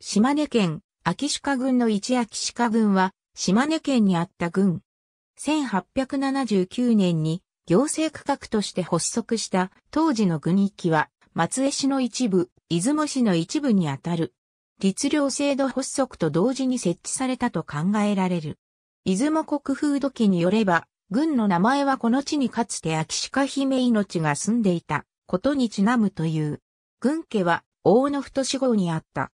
島根県、秋鹿郡の一秋鹿郡は、島根県にあった郡。1879年に行政区画として発足した当時の郡域は、松江市の一部、出雲市の一部にあたる。律令制度発足と同時に設置されたと考えられる。出雲国風土記によれば、郡の名前はこの地にかつて秋鹿姫命が住んでいたことにちなむという。郡家は大野太志号にあった。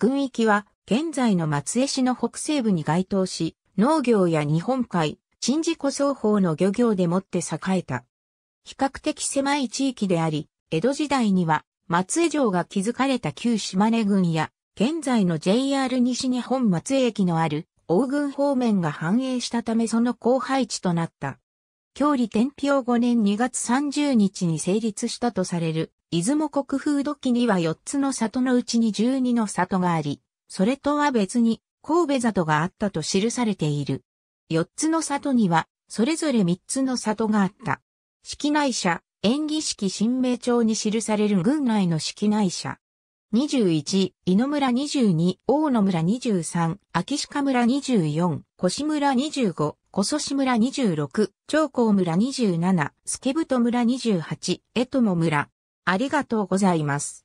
軍域は現在の松江市の北西部に該当し、農業や日本海、鎮地湖双方の漁業でもって栄えた。比較的狭い地域であり、江戸時代には松江城が築かれた旧島根郡や、現在の JR 西日本松江駅のある大郡方面が繁栄したためその後輩地となった。郷里天平5年2月30日に成立したとされる出雲国風土記には4つの里のうちに12の里があり、それとは別に神戸里があったと記されている。4つの里には、それぞれ3つの里があった。式内社、演技式新名帳に記される軍内の式内社。21、井野村22、大野村23、秋鹿村24、越村25、小祖志村26、長江村27、助太村28、江友村、ありがとうございます。